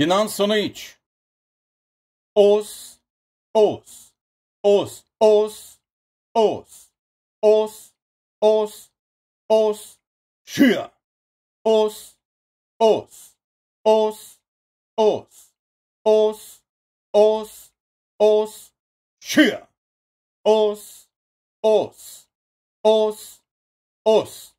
Sinan Sınıç. Oz, oz, oz, oz, oz, oz, oz, oz, şüya. Oz, oz, oz, oz, oz, oz, oz, şüya. Oz, oz, oz, oz.